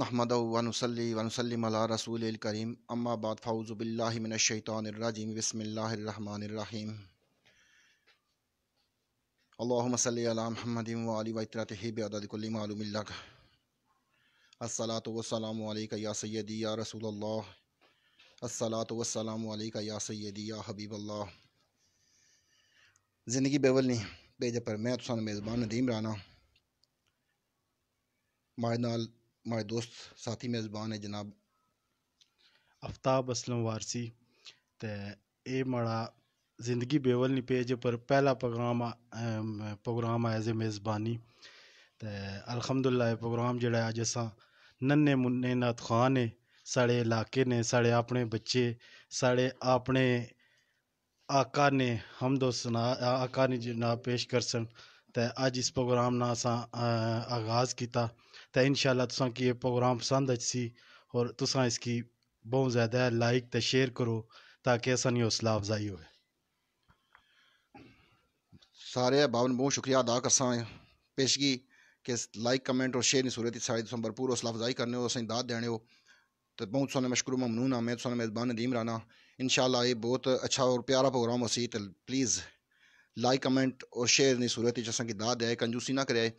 नहमद वनसली वनसलम रसूल करीम अम्माबाद फ़ाउज़बिल्लिमिनशैतरजीम बसमीम अल्लाम महमद वतरतबलमक असलात वसलाम या सैदी या रसूल असलात वसलाम या सैदी या हबीब ज़िंदगी बेवलनी पेज पर मैं तुसान मेज़बान नदीम राना मारे नाल हमारे दोस्त साथी मेज़बान है जनाब आफ्ताब असलम वारसी ते ये माड़ा जिंदगी बेवल नी पेज पर पहला प्रोग्राम प्रोग्राम एज ए मेज़बानी तो अलहमदुल्ला प्रोग्राम जोड़ा अज असा नन्हे मुन्ने नाथ खान ने साढ़े इलाके ने साढ़े अपने बच्चे साढ़े अपने आका ने हम दो सना आका ने जनाब पेश कर सन ते अज इस प्रोग्राम ना असा आगाज़ किया ते इंशाल्लाह तुसेंगी एह् प्रोग्राम पसंद अच्छी और तुसा इसकी बहुत ज़्यादा लाइक ते शेयर करो ताकि असानी हौसला अफजाई हो सारे भावन बहुत शुक्रिया अदा कर पेशगी कि लाइक कमेंट और शेयर की सूरत सारी भरपूर हौसला अफजाई करने हो दाद देने हो तो बहुत सोने मशकुर ममनून हाँ मैं तो मेज़बान नदीम राना इन शाला ये बहुत अच्छा और प्यारा प्रोग्राम हो तो प्लीज़ लाइक कमेंट और शेयर की सूरत असेंगी दाद दे कंजूसी ना कराए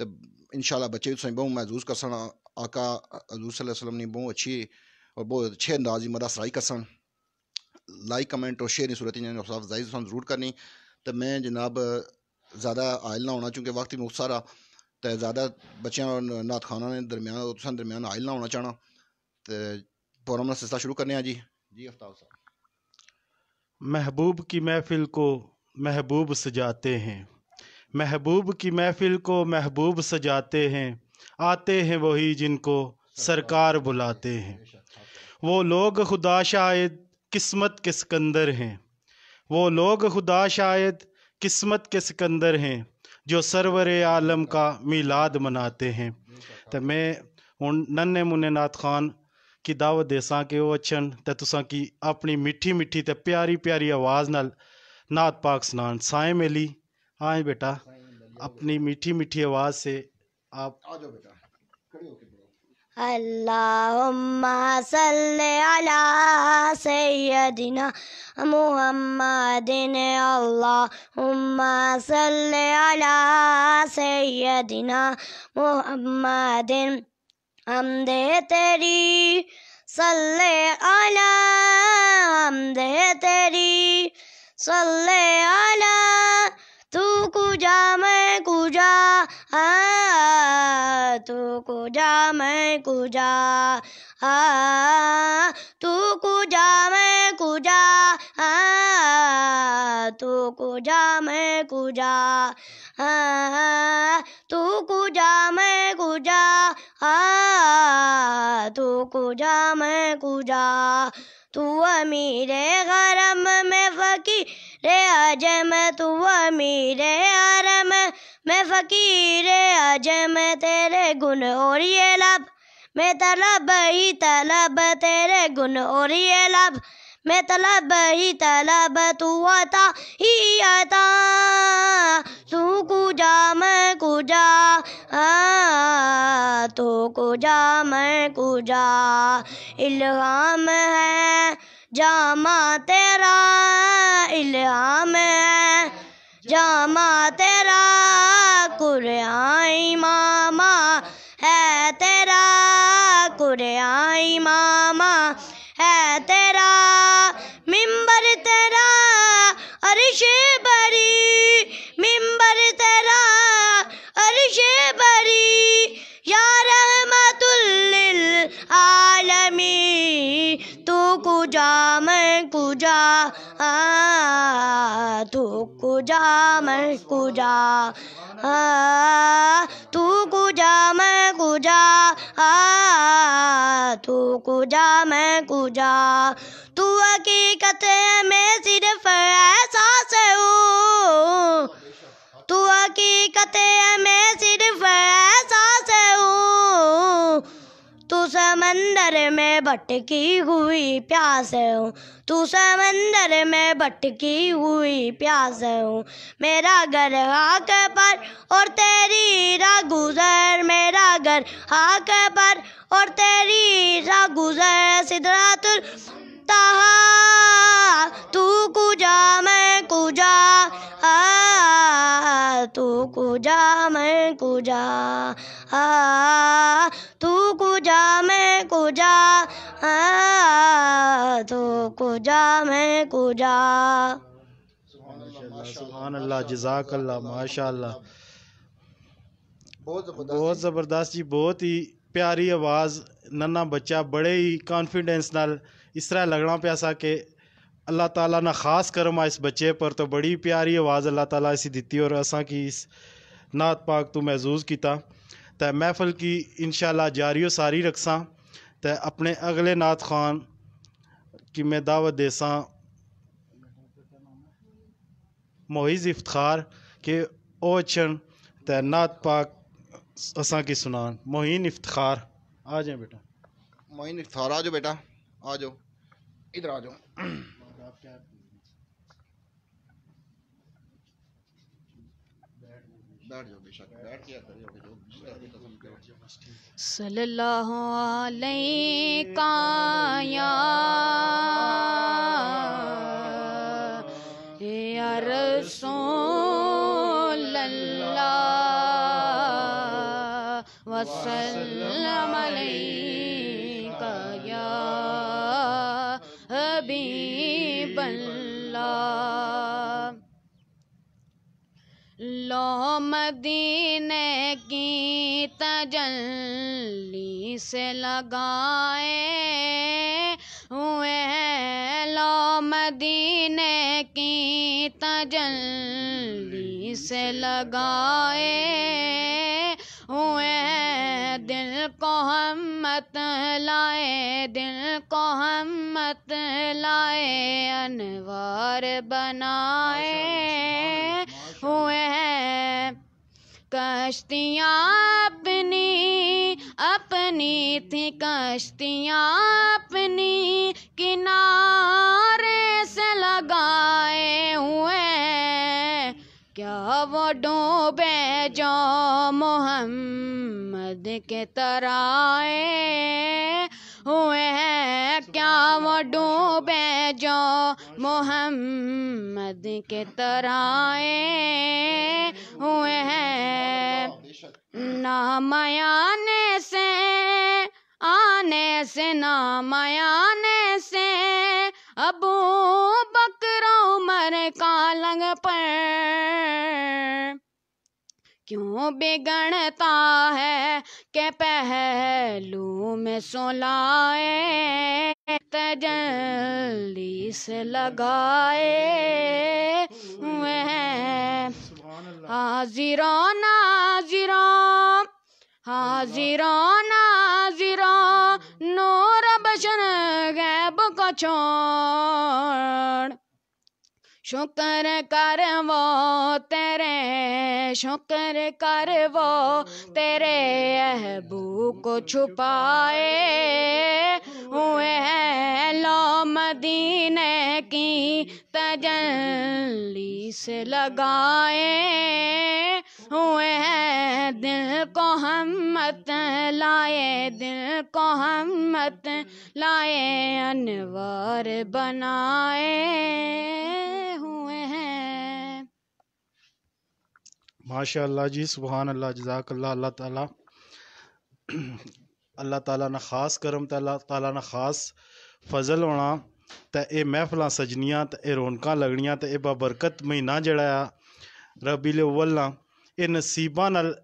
तो इन शाला बच्चे भी तो बहुत महसूस कर सन आका हजूर वसलम ने बहुत अच्छी और बहुत अच्छे अंदाज में सराई कर सन लाइक कमेंट और शेयर सूरत अफजाई जरूर करनी तो मैं जनाब ज़्यादा आयल ना होना चूँकि वक्त ही मुख्तार आ तो ज़्यादा बच्चों और नाथ खाना ने दरम्यान तुसें दरम्यान आयल ना होना चाहना तो प्रोग्राम का सिलसिला शुरू करने जी जी अफ्ताब साहब महबूब की महफिल को महबूब सजाते हैं महबूब की महफिल को महबूब सजाते हैं आते हैं वही जिनको सरकार बुलाते हैं वो लोग खुदा शायद किस्मत के सिकंदर हैं वो लोग खुदा शायद किस्मत के सिकंदर हैं जो सरवर आलम का मीलाद मनाते हैं तो मैं हूँ नन्हे मुन्ने नाथ खान की दावत देसा कि वह अच्छन तो तुसा की अपनी मिठी मिठी तो प्यारी प्यारी आवाज़ नाल नाथ पाक सुना साए मिली हाँ बेटा अपनी मीठी मीठी आवाज से आप आ जाओ बेटा अल्लाहुम्मा सल्ले अला सैयदिना मुहम्मदिन अल्लाहुम्मा सल्ले अला सैयदिना मुहम्मदिन हम तेरी सल्ले अला हम तेरी सल्ले अला तू कूजा मैं कूजा आ तू जा मैं कूजा आ तू जा मैं कूजा आ तू जा मैं कूजा आ तू जा मैं कूजा आ तू जा मैं कूजा तू अमीरे गरम में फकीर रे मैं तू अमीर आरम मैं फकीर मैं तेरे गुन और ये लब मैं तलब ही तलब तेरे गुन और ये लब मैं तलब ही तलब तू आता ही आता तू कुजा मैं कुजा तू तो कुजा मैं कुजा इल्हाम है जामा तेरा इल्या में जामा तेरा कुरियाई मामा है तेरा कुरियाई मामा तू कुजा मैं कुजा तू कुजा मैं कुजा तू कुजा मैं कुजा तू हकीकत में सिर्फ ऐसा समंदर में भटकी हुई प्यास हूँ तू समंदर में भटकी हुई प्यास हूँ मेरा घर हाक पर और तेरी रा गुजर मेरा घर हाक पर और तेरी रागुजर सिद्धरातुल ताहा तू कुजा मैं कुजा आ, तू कुजा मैं कुजा तू कुजा मैं कुजा तू कुजा मैं कुजा सुबहान अल्लाह जजाक अल्लाह माशा बहुत ज़बरदस्त जी बहुत ही प्यारी आवाज़ नन्ना बच्चा बड़े ही कॉन्फिडेंस नाल इस तरह लगना प्यासा कि अल्लाह ताला ना खास करमा इस बच्चे पर तो बड़ी प्यारी आवाज़ अल्लाह ताला इसी दी और असा की इस नात पाक तू महजूज़ किया तो महफल की इन जारी सारी रखसा तो अपने अगले नात खान की मैं दावत देसा मोहिज इफ्तार के ओ तो नात पाक असा की सुनान मोहिन इफ्तार आ जाए बेटा मोहिन इफ्तार आ जाओ बेटा आ जाओ इधर आ जाओ सल्लल्लाहु अलैका वसल्लम अलैका या हबीबल्लाह लो मदीने की तजल्ली से लगाए हुए लो मदीने की तजल्ली से लगाए हुए दिल को हम मत लाए दिल को हम मत लाए अनवार बनाए हुए हैं कश्तियाँ अपनी अपनी थी कश्तियाँ अपनी किनारे से लगाए हुए क्या वो डूबे जो मोहम्मद के तराए हुए हैं क्या वो डूबे जो मोहम्मद के तराए हुए हैं नामयाने से आने से नामयाने से अबू बकर उमर का लंग पर क्यों बिगड़ता है के पहलू में सुलाए तजल्ली से लगाए हुए हैं हाजिरों नाजिरों हाजिरों नाजिरों नूर बशन गैब को छोड़ शुक्र कर वो तेरे शुक्र कर वो तेरे अहबू को छुपाए हुए हैं मदीने की तजली से लगाए हुए हैं दिल को हम मत लाए दिल को हम मत लाए अनवर बनाए हुए हैं माशा जी सुबहान अल्लाह जजाक अल्लाह अल्लाह ताला अल्लाह ताला ने ख़ास करम तला ताला ने ख़ास फजल होना ते महफल मैह्फलां तो यह रौनक रौनकां तो यह बरकत महीना म्हीना जेह्ड़ा रबी रबीउल अव्वल ये नसीबा न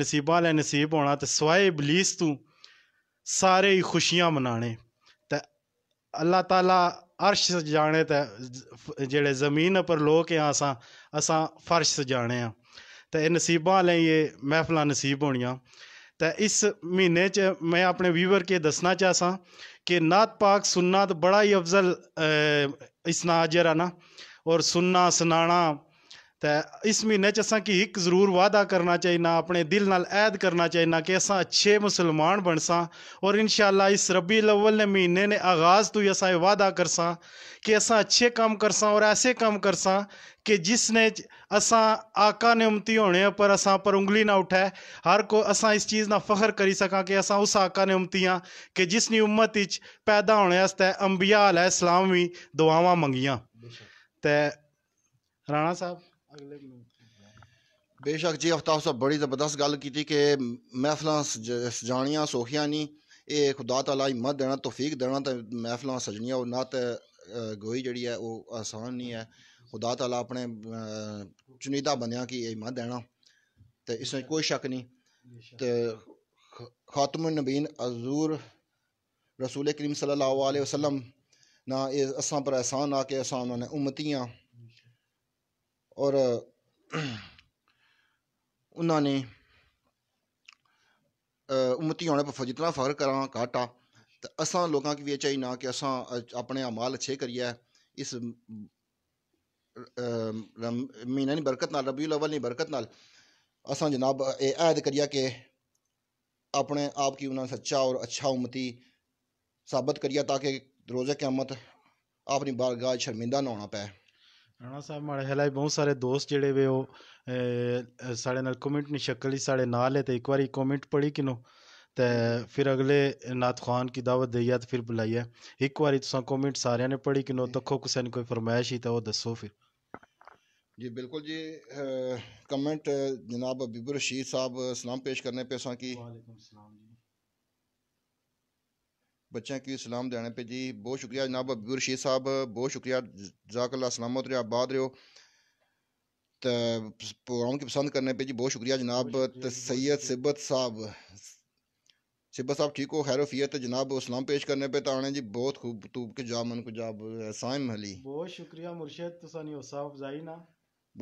नसीबा आह्लें नसीब होना तो सवाए बलीस तू सारे ही खुशियां मनाने ते अल्लाह ताला अर्श सजाने त जड़े ज़मीन पर लोग असा अस फर्श सजाने तो ते नसीबा ले ये महफल नसीब होनिया तो इस महीने च मैं अपने व्यूवर के दसना चाहसा कि नात पाक सुनना तो बड़ा ही अफजल इसना जरा ना और सुनना सुनाना तो इस महीने च असा की एक जरूर वादा करना चाहिए अपने दिल नाल ऐद करना चाहिए कि असा अच्छे मुसलमान सा और इन शाला इस रबी लवल ने महीने ने आगाज़ तू असा वादा सा कि असा अच्छे काम सा और ऐसे काम सा कि जिसने असा आका ने उमती होने पर असा पर उंगली ना उठाए हर को असा इस चीज़ ना फखर करी सका कि असा उस आका ने हाँ कि जिसनी उम्मत इच पैदा होने अंबिया अलै इस्लाम भी दुआव मंगिया ते राणा साहब बेशक जी अफ्ताब साहब बड़ी ज़बरदस्त गल की कि महफल सजानियां सौखियां नहीं ये खुदा तला हिम्मत देना तोफीक देना तो महफल सजनियां और ना तो गोई जी है आसान नहीं है खुदा तला अपने चुनिदा बंदेआं कि हिम्मत देना तो इसमें कोई शक नहीं तो खातम नबीन अजूर रसूल करीम सल वसलम ना ये असा पर एहसान आ कि असा उन्होंने उम्मतियां और उन्होंने उम्मती आने पर जितना फर्क करा घाटा तो असा लोगों की चाहिए ना कि असा अपने माल अच्छे करिए इस महीने की बरकत ना रबी लवल नहीं बरकत ना असा जनाब ऐद करिए कि अपने आप की उन्होंने सच्चा और अच्छा उम्मती साबित करिए ताकि रोजा क्यामत अपनी बारगाह शर्मिंदा ना होना पै ਰਾਣਾ ਸਾਹਿਬ ਮਾੜੇ ਹਲਾਈ ਬਹੁਤ ਸਾਰੇ ਦੋਸਤ ਜਿਹੜੇ ਵੇ ਉਹ ਸਾਡੇ ਨਾਲ ਕਮੈਂਟ ਨਿਸ਼ਕਲ ਹੀ ਸਾਡੇ ਨਾਲ ਹੈ ਤੇ ਇੱਕ ਵਾਰੀ ਕਮੈਂਟ ਪੜੀ ਕਿਨੋ ਤੇ ਫਿਰ ਅਗਲੇ ਨਾਤ ਖਾਨ ਕੀ ਦਾਵਤ ਦੇਈਆ ਤੇ ਫਿਰ ਬੁਲਾਈਆ ਇੱਕ ਵਾਰੀ ਤੁਸੀਂ ਕਮੈਂਟ ਸਾਰਿਆਂ ਨੇ ਪੜੀ ਕਿਨੋ ਤੱਕੋ ਕਿਸੇ ਨੇ ਕੋਈ ਫਰਮਾਇਸ਼ ਹੀ ਤਾਂ ਉਹ ਦੱਸੋ ਫਿਰ जी बिल्कुल जी कमेंट जनाब अबीबर रशीद साहब सलाम पेश करने पे असा की बच्चों की सलाम देने पे जी बहुत शुक्रिया जनाब अबू रशीद साहब बहुत शुक्रिया जाकल्ला सलामत रहे आबाद रहो तो प्रोग्राम की पसंद करने पे जी बहुत शुक्रिया जनाब सैयद सिब्बत साहब सिब्बत साहब ठीक हो खैर खैरफियत जनाब सलाम पेश करने पे तो आने जी बहुत खूब तूब के जा मन को जा साइम हली बहुत शुक्रिया मुर्शद तुसानी हौसला अफजाई ना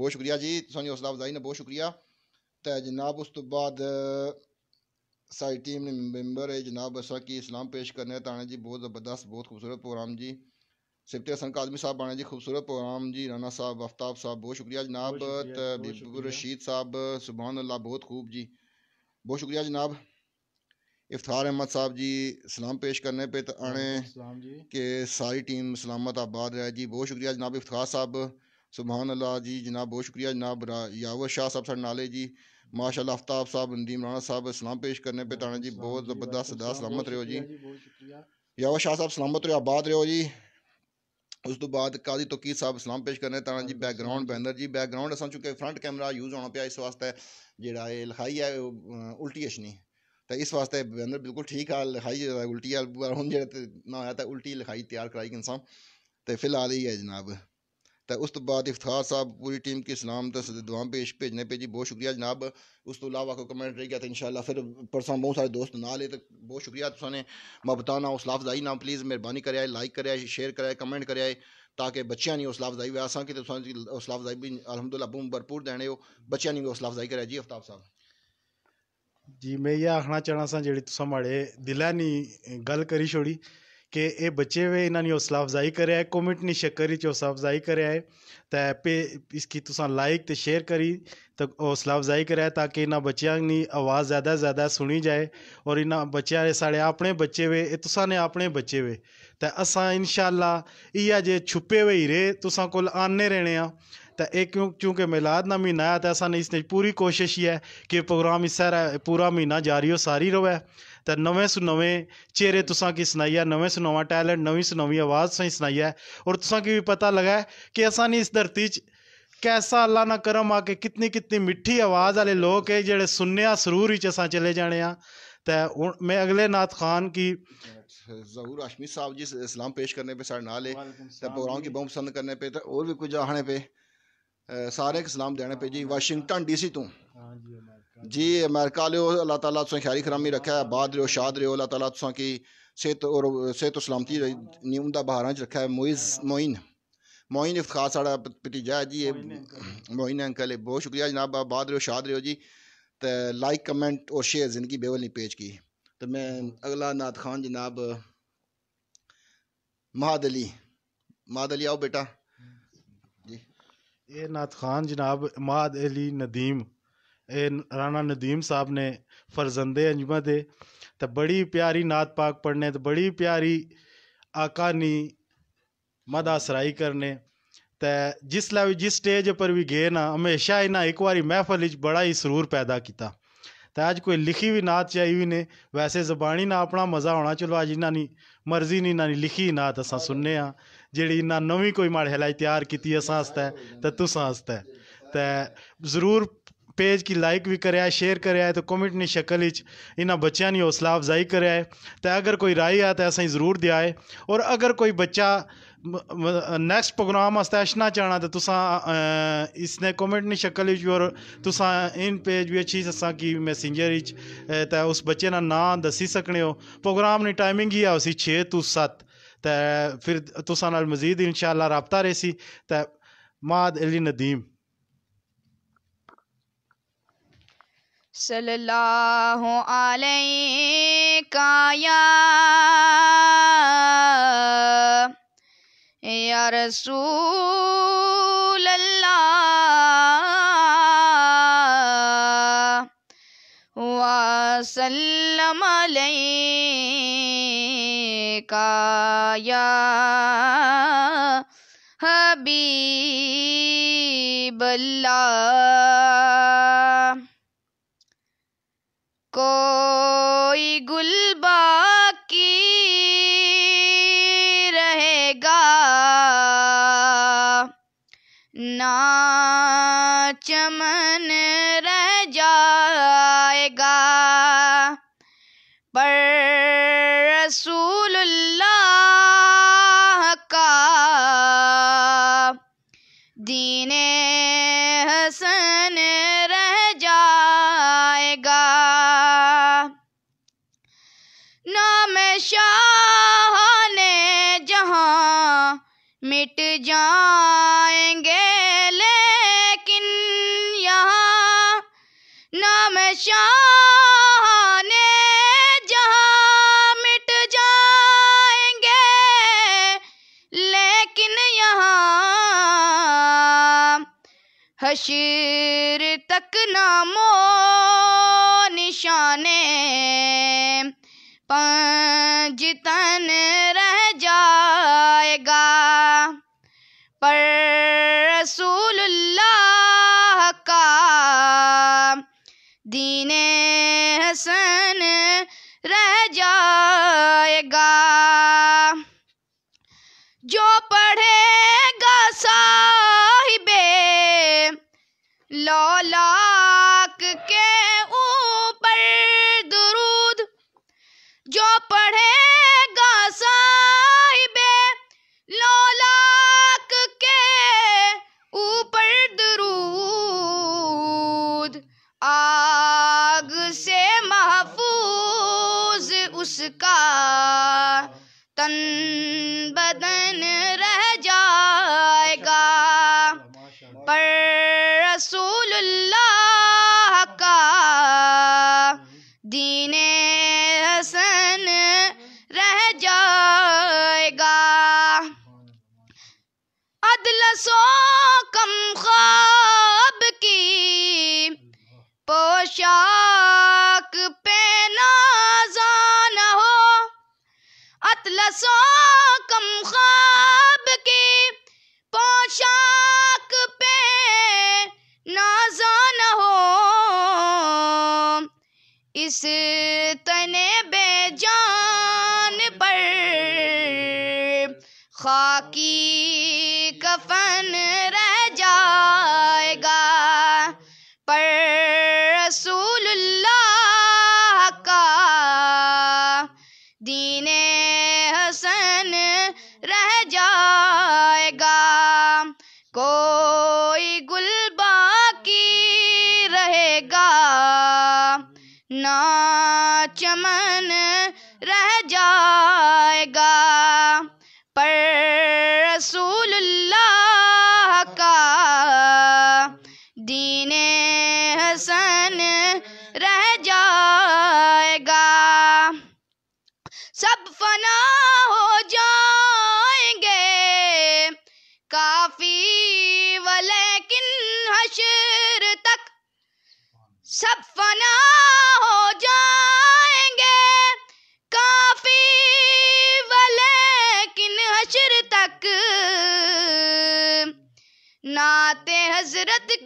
बहुत शुक्रिया जी तुसानी हौसला अफजाई ना बहुत शुक्रिया तो जनाब उस तो बाद टीम ने मैंबर है जनाब बसा की इस्लाम पेश करने ताना जी बहुत ज़बरदस्त बहुत खूबसूरत प्रोग्राम जी सिपटे हसन कादमी साहब आने जी खूबसूरत प्रोग्राम जी राना साहब आफ्ताब साहब बहुत शुक्रिया जनाब तबीब रशीद साहब सुबहान अल्लाह बहुत खूब जी बहुत शुक्रिया जनाब इफ्तार अहमद साहब जी सलाम पेश करने पे तो आने के सारी टीम सलामत आबाद रहे जी बहुत शुक्रिया जनाब इफ्तार साहब सुबहान अल्लाह जी जनाब बहुत शुक्रिया जनाब यावर शाह साहब सा नाले जी माशा आफ्ताब साहब नदीम राणा साहब सलाम पेश करने पे ताना जी बहुत ज़बरदस्त सदा सलामत रहो जी यावा शाह साहब सलामत रहो आबाद रहो जी ਉਸ ਤੋਂ ਬਾਅਦ ਕਾਦੀ ਤੋਕੀਰ ਸਾਹਿਬ ਸਲਾਮ ਪੇਸ਼ ਕਰਨੇ ਤਾਂ ਜੀ ਬੈਕਗ੍ਰਾਉਂਡ ਬੈਨਰ ਜੀ ਬੈਕਗ੍ਰਾਉਂਡ ਅਸਾਂ ਚੁੱਕੇ ਫਰੰਟ ਕੈਮਰਾ ਯੂਜ਼ ਹੋਣਾ ਪਿਆ ਇਸ ਵਾਸਤੇ ਜਿਹੜਾ ਇਹ ਲਿਖਾਈ ਹੈ ਉਲਟੀ ਅਸ਼ਨੀ ਤਾਂ ਇਸ ਵਾਸਤੇ ਬੈਨਰ ਬਿਲਕੁਲ ਠੀਕ ਆ ਲਿਖਾਈ ਉਲਟੀ ਆ ਹੁਣ ਜਿਹੜਾ ਨਾ ਆਇਆ ਤਾਂ ਉਲਟੀ ਲਿਖਾਈ ਤਿਆਰ ਕਰਾਈ ਇਨਸਾਨ ਤੇ ਫਿਲਹਾਲ ਹੀ ਹੈ ਜਨਾਬ तो उस तो बाद इफ्तार साहब पूरी टीम की सलामत दुआ पेश भेजने पे जी बहुत शुक्रिया जनाब उस तू तो अलावा को कमेंट रह गया था तो इंशाल्लाह फिर परसों बहुत सारे दोस्त ना ले तो बहुत शुक्रिया तुमने मैं बताना उस लाफजाई ना प्लीज़ मेहरबानी कराए लाइक कराए शेयर कराए कमेंट कराए ताकि बच्चा नहीं उस लाफजाई वे असा कि उस लाफजाई भी अलहमदुल्ला बूम भरपूर देने बच्चा नहीं उस लाफजाई कराए जी अफ्ताब साहब जी मैं ये आखना चाहना सी तुम माड़े दिल नहीं गल करी छोड़ी ये बचे हुए इन्होंने हौसला अफजाई कर कमेंट नहीं शक्कर हौसला अफजाई कर ते पे इसकी तुसा लाइक तो शेयर करी तो हौसला अफजाई कर ताकि इन्होंने बच्चों की आवाज़ ज़्यादा से ज़्यादा सुनी जाए और इन्होंने बच्चा साढ़े अपने बच्चे वे ये तुसा ने अपने बच्चे वे तो असा इनशाला इया जे छुपे हुए हीरे तुसा को आने रहने तो ये क्यों क्योंकि मिलाद ना महीना आया तो असा ने पूरी कोशिश ही है कि प्रोग्राम इस पूरा महीना जारी हो सारी रवे तो नमें सू नमें चेहरे तुसा की सनाई है नवें सू नवा टैलेंट नवीं सू नवी आवाज़ तुम सनाई है और तुसा की भी पता लगा है कि असा नहीं इस धरती कैसा अल्लाह ना करम आके कितनी कितनी मिठी आवाज़ आए लोग है जो सुनने सरूर ही असा चले जाने तो मैं अगले नाथ खान की जहूर अशमी साहब जी इस्लाम पेश करने पे साढ़े नाल प्रोग्राम की बहुत पसंद करने पे तो और भी कुछ आने पे सारे सलाम देने पे जी वाशिंगटन डीसी तू जी अमेरिका लियो अल्लाह ताला तुसें खैरी खरामी रखा है बाद हो शाद हो अल्लाह ताला तुसें की सेहत और सेहत और सलामती रही दा बहारा च रखा है मोइज मोइन मोइन इफ्तार सा भतीजा है जी मोइन अंकल बहुत शुक्रिया जनाब बाद हो शाद हो जी तो लाइक कमेंट और शेयर जिंदगी बेवली पेज की तो मैं अगला नात खान जनाब महाद अली महाद अली आओ बेटा जी ये नाथ खान जनाब महाद अली नदीम ਇਹ राना नदीम साहब ने फरजंद अंजमा दे तो बड़ी प्यारी नात पाक पढ़ने तो बड़ी प्यारी आकानी ਮਦਾ ਸਰਾਈ ਕਰਨੇ ਤੇ ਜਿਸ ਵੀ ਜਿਸ ਸਟੇਜ ਉਪਰ ਵੀ ਗਏ ਨਾ ਹਮੇਸ਼ਾ ਇਹਨਾਂ ਇੱਕ ਵਾਰੀ ਮਹਿਫਲ ਵਿੱਚ ਬੜਾ ਹੀ ਸਰੂਰ ਪੈਦਾ ਕੀਤਾ ਤਾਂ ਅੱਜ ਕੋਈ ਲਿਖੀ ਵੀ ਨਾਤ ਚਾਹੀ ਵੀ ਨੇ ਵੈਸੇ ਜ਼ਬਾਨੀ ਨਾ ਆਪਣਾ ਮਜ਼ਾ ਆਉਣਾ ਚਲੋ ਅੱਜ ਇਹਨਾਂ ਦੀ ਮਰਜ਼ੀ ਨਹੀਂ ਇਹਨਾਂ ਦੀ ਲਿਖੀ ਨਾਤ ਅਸਾਂ ਸੁਣਨੇ ਆ ਜਿਹੜੀ ਇਹਨਾਂ ਨਵੀਂ ਕੋਈ ਮਾੜ ਹਲਾਈ ਤਿਆਰ ਕੀਤੀ ਅਸਾਂ ਹਸਤਾ ਤੇ ਤੁਸਾਂ ਹਸਤਾ ਤੇ ਜ਼ਰੂਰ पेज की लाइक भी कर शेयर कर तो कमेंट की शक्ल इन बच्चों की हौसला अफजाई कराए तो अगर कोई राय आ तो असें जरूर है और अगर कोई बच्चा नैक्सट प्रोग्राम अच्छना अच्छा चाहना तो इसने कमेंट की शक्ल और तुस इन पेज भी अच्छी असा कि मैसेंजर उस बच्चे का ना दसी सकने हो प्रोग्राम की टाइमिंग ही है उसी छे टू सत्त फिर तुसा मजीद इन शाला रबता रेसी माद अली नदीम सल्लल्लाहु अलैकाया या रसूल अल्लाह वसल्लम अलैका या हबीबल्लाह 哥。जाएंगे लेकिन यहाँ नाम शान जहाँ मिट जाएंगे लेकिन यहाँ हशीर तक नामो निशाने पंजतन रह जा पर रसूलुल्लाह का दीन हसन तन्वद की कफन रह Cerati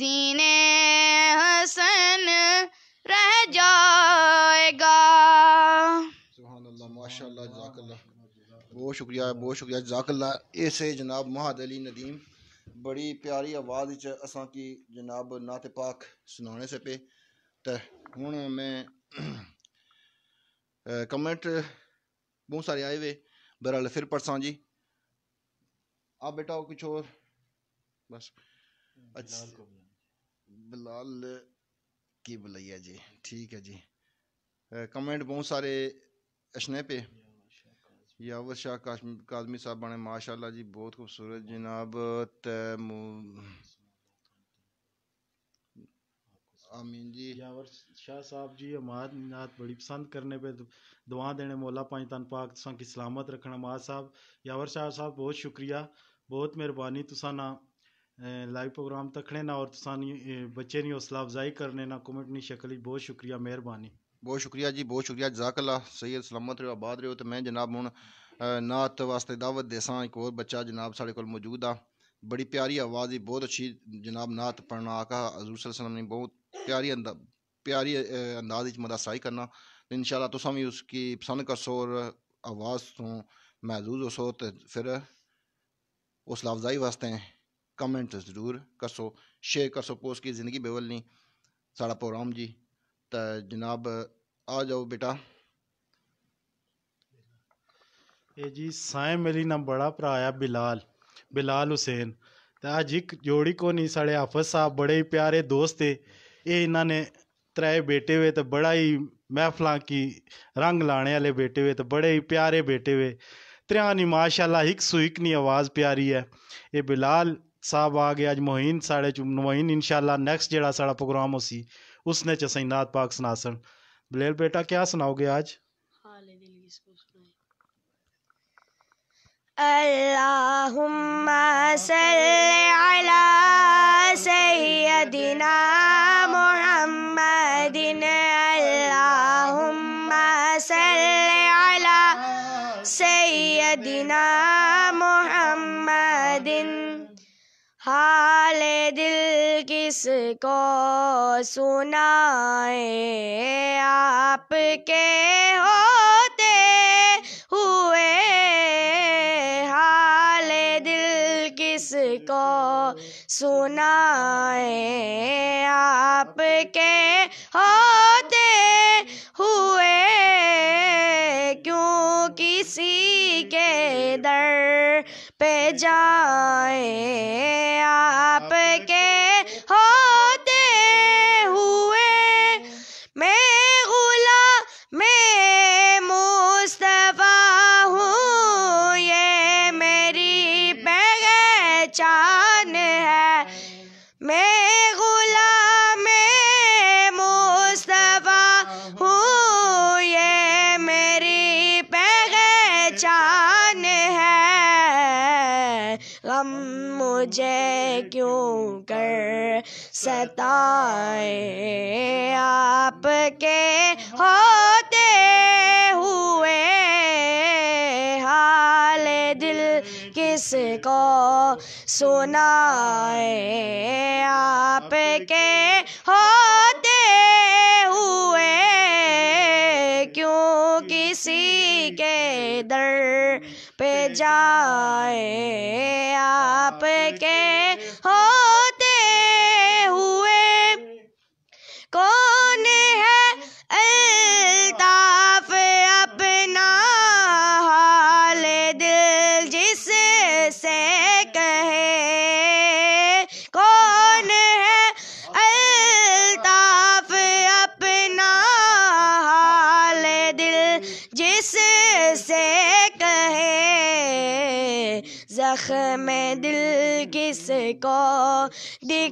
दीने हसन रह जाएगा बहुत शुक्रिया बहुत शुक्रिया जजाकल्ला जनाब महाद अली नदीम बड़ी प्यारी आवाज़ असा की जनाब नात पाक सुनाने से पे तो हूँ मैं कमेंट बहुत सारे आए हुए बहरहाल फिर परसा जी आप बेटा कुछ और बस अच्छा बिलाल की बुलैया जी ठीक है जी कमेंट बहुत सारे अशने पे यावर शाह कादमी साहब बने माशाल्लाह जी बहुत खूबसूरत जनाब आमीन जी यावर शाह साहब जी हमार नात बड़ी पसंद करने पे दुआ देने मौला पाँच तन पाक तुसा की सलामत रखना माँ साहब यावर शाह साहब बहुत शुक्रिया बहुत मेहरबानी तुसा ना लाइव प्रोग्राम तक्खने ना और तुसानी बच्चे नी हौसला अफजाई करने ना कमेंट नहीं शक्ल बहुत शुक्रिया मेहरबानी बहुत शुक्रिया जी बहुत शुक्रिया जजाकला सैयद सलामत रहो आबाद रहो तो मैं जनाब हूँ नात वास्ते दावत देसा एक और बच्चा जनाब साढ़े को मौजूद आ बड़ी प्यारी आवाज़ ही बहुत अच्छी जनाब नात पढ़ना आका हजूर सलम ने बहुत प्यारी अंदा प्यारी अंदाज मदासाई करना तो इन शाला तुसा भी उसकी पसंद कर सो और आवाज़ तो महजूज हो सो तो फिर उस अफजाई वास्ते कमेंट ज़रूर कसो शेयर कसो पोस्ट की ज़िंदगी बेवलनी साढ़ा प्रोग्राम जी तो जनाब आ जाओ बेटा ਇਹ ਜੀ ਸਾਇਮ ਅਲੀ ਨਾਲ ਬੜਾ ਭਰਾ ਆ ਬਿਲਾਲ ਬਿਲਾਲ ਹੁਸੈਨ ਤੇ ਅੱਜ ਇੱਕ ਜੋੜੀ ਕੋ ਨਹੀਂ ਸਾਡੇ ਹਾਫਜ਼ ਸਾਹਿਬ ਬੜੇ ਪਿਆਰੇ ਦੋਸਤ ਏ ਇਹ ਇਹਨਾਂ ਨੇ ਤਰੇ ਬੇਟੇ ਵੇ ਤੇ ਬੜਾ ਹੀ ਮਹਿਫਲਾਂ ਕੀ ਰੰਗ ਲਾਣੇ ਵਾਲੇ ਬੇਟੇ ਵੇ ਤੇ ਬੜੇ ਹੀ ਪਿਆਰੇ ਬੇਟੇ ਵੇ ਤਰਿਆਂ ਨੀ ਮਾਸ਼ਾਅੱਲਾ ਇੱਕ ਸੁਇਕ ਨੀ ਆਵਾਜ਼ ਪਿਆਰੀ ਹੈ ਇਹ ਬਿਲਾਲ साहब आ गए अज मोहिन साढ़े मोहिन इंशाल्लाह नेक्स्ट जो सा प्रोग्राम होसी उसने च असें नात पाक सनासन बलेल बेटा क्या सुनाओगे आज अल्लाहुम्मा सल्ली अला सय्यदिना मुहम्मदिन अल्लाहुम्मा सल्ली अला सय्यदिना किसको सुनाए आपके होते हुए हाल दिल किसको सुनाए आपके होते हुए क्यों किसी के दर पे जाए आपके गम मुझे क्यों कर सताए आपके होते हुए हाल दिल किसको सुनाए आपके होते हुए क्यों किसी के दर पे जाए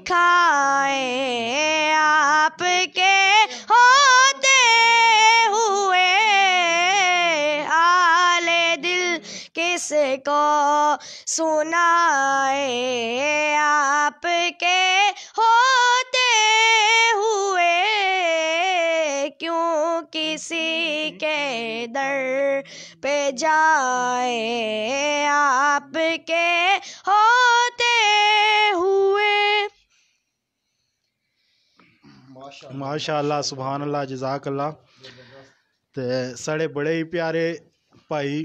दिखाए आपके होते हुए आले दिल किसको सुनाए आपके होते हुए क्यों किसी के दर पे जाए आपके होते हुए माशाला सुबहान अल्लाह जजाक अल्लाह तो साढ़े बड़े ही प्यारे भाई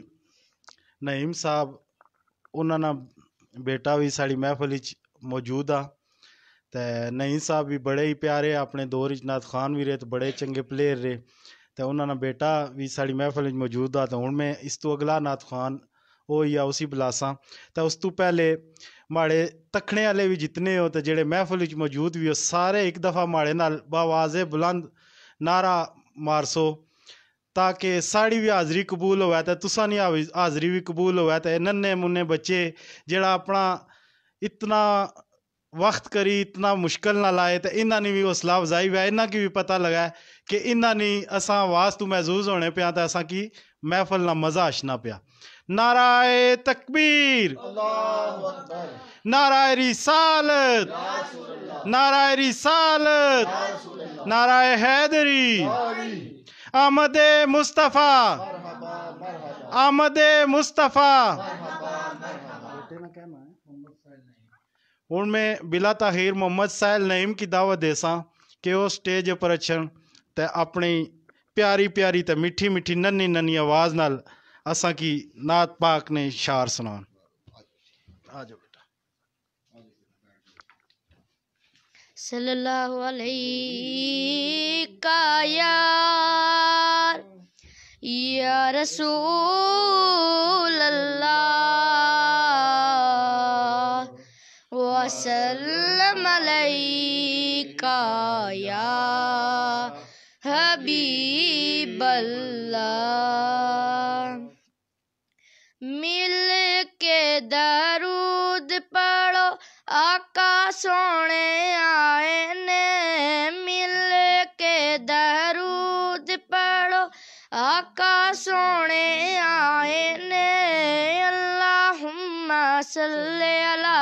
नईम साहब उन्होंने बेटा भी साड़ी महफल मौजूद आ ते नईम साहब भी बड़े ही प्यारे अपने दौर रिजनाथ खान भी रहे तो बड़े चंगे प्लेयर रहे तो उन्होंने बेटा भी साड़ी महफल मौजूद आ तो हूँ मैं इस तो अगला नाथ खान ਉਹ ਹੀ उसी ਉਸੀ तो उस तू ਤੋਂ ਮਾੜੇ ਤਖਣੇ ਵਾਲੇ ਵੀ ਜਿੰਨੇ ਹੋ ਤੇ ਜਿਹੜੇ ਮਹਿਫਲ ਵਿੱਚ ਮੌਜੂਦ ਵੀ ਹੋ ਸਾਰੇ ਇੱਕ ਦਫਾ ਮਾੜੇ ਨਾਲ ਬਾਵਾਜ਼ੇ ਬੁਲੰਦ ਨਾਰਾ ਮਾਰਸੋ ਤਾਂ ਕਿ ਸਾਡੀ ਵੀ ਹਾਜ਼ਰੀ ਕਬੂਲ ਹੋਵੇ ਤੇ ਤੁਸਾਂ ਨਹੀਂ ਹਾਜ਼ਰੀ ਵੀ ਕਬੂਲ ਹੋਵੇ ਤੇ ਨੰਨੇ ਮੁੰਨੇ ਬੱਚੇ ਜਿਹੜਾ ਆਪਣਾ ਇਤਨਾ ਵਕਤ ਕਰੀ ਇਤਨਾ ਮੁਸ਼ਕਲ ਨਾ ਲਾਏ ਤੇ ਇਹਨਾਂ ਨੇ ਵੀ ਹੌਸਲਾ ਜ਼ਾਇਬ ਹੈ ਇਹਨਾਂ ਕੀ ਵੀ ਪਤਾ ਲਗਾ ਕਿ ਇਹਨਾਂ ਨੇ ਅਸਾਂ ਆਵਾਜ਼ ਤੋਂ ਮਹਿਸੂਸ ਹੋਣੇ ਪਿਆ ਤਾਂ ਅਸਾਂ ਕੀ ਮਹਿਫਲ ਨਾ ਮਜ਼ਾ ਆਸ਼ਨਾ ਪਿਆ नाराय तकबीर नाराय रिसालत नाराय रिसालत नाराय हैदरी आमद मुस्तफ़ा आमद मुस्तफ़ा हूँ मैं बिला ताहिर मोहम्मद साहल नईम की दावत देसा कि वह स्टेज पर अचन अपनी प्यारी प्यारी तो मिठी मिठी नन्नी नन्नी आवाज़ न असा की नात पाक ने शार सुना आज बेटा सल्लल्लाहु अलैहि का यार या रसूल अल्लाह वसल्लम अलैका या हबीब अल्लाह मिल के दरूद पढ़ो आका सोने आए ने मिल के दरूद पढ़ो आका सोने आए ने अल्लाहुम्मा सल्ले अला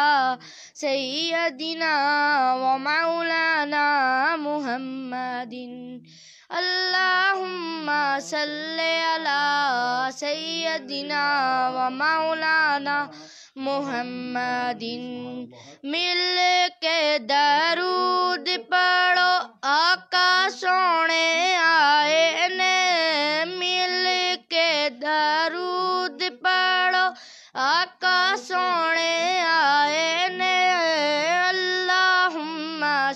सैयदिना व मौलाना मुहम्मदिन اللهم صل على سيدنا ومولانا मोहम्मद मिल के दरूद पढ़ो आका सोने आए ने मिल के दरूद पढ़ो आका सोने आए ने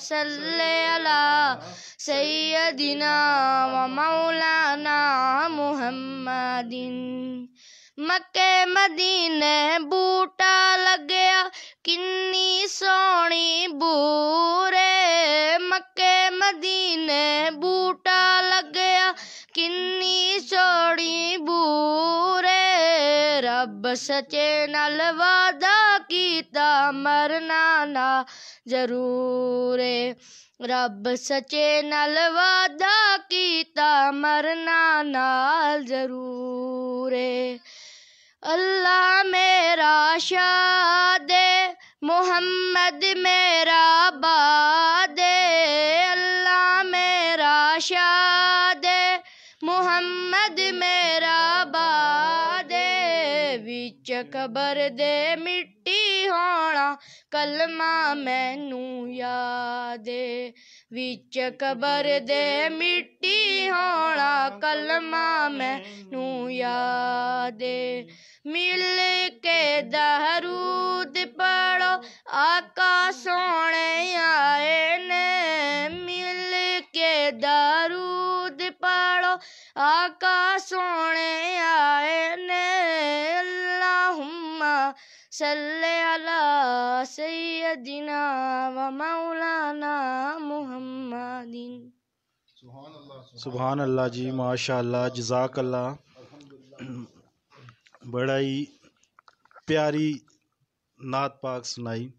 وصل على سيدنا ومولانا محمد ਮੱਕੇ ਮਦੀਨੇ ਬੂਟਾ ਲੱਗਿਆ ਕਿੰਨੀ ਸੋਹਣੀ ਬੂਰੇ ਮੱਕੇ ਮਦੀਨੇ ਬੂਟਾ ਲੱਗਿਆ ਕਿੰਨੀ ਸੋਹਣੀ ਬੂਰੇ रब सचे नल वादा कीता मरना ना जरूर रब सचे नल वादा कीता मरना नाल जरूर अल्लाह मेरा शाद मोहम्मद मेरा बाद अल्लाह मेरा शाद मोहम्मद मेरा बा ਵਿੱਚ ਕਬਰ ਦੇ ਮਿੱਟੀ ਹੋਣਾ ਕਲਮਾ ਮੈਨੂੰ ਯਾਦੇ ਵਿੱਚ ਕਬਰ ਦੇ ਮਿੱਟੀ ਹੋਣਾ ਕਲਮਾ ਮੈਨੂੰ ਯਾਦੇ ਮਿਲ ਕੇ ਦਹਰੂਦ ਪੜੋ ਆਕਾ ਸੋਹਣੇ ਆਏ ਨੇ ਮਿਲ ਕੇ ਦਰੂਦ ਪੜੋ आका सोने आए ने सल्ले अला सैयदिना व मौलाना मुहम्मदिन सुभान अल्लाह जी माशाल्लाह जजाक अल्लाह बड़ा ही प्यारी नात पाक सुनाई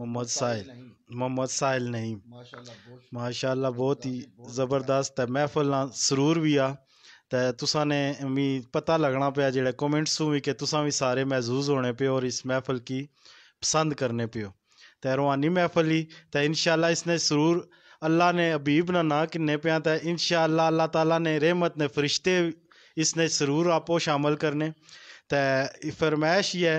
मोहम्मद साहिल मोहम्मद साहिल नहीं माशाल्लाह बहुत ही ज़बरदस्त है महफल सुरूर भी आ तो तुसा ने मी पता लगना पाया जेड़ा कमेंट्स भी कि तुसा भी सारे महजूज होने पे और इस महफल की पसंद करने पे हो तो रूहानी महफल ही तो इन इसने सुरूर अल्लाह ने अबीब ना ना किन्ने पे तो इन अल्लाह तला ने रेहमत ने फरिश्ते इसने सुरूर आपो शामिल करने तो फरमैश ही है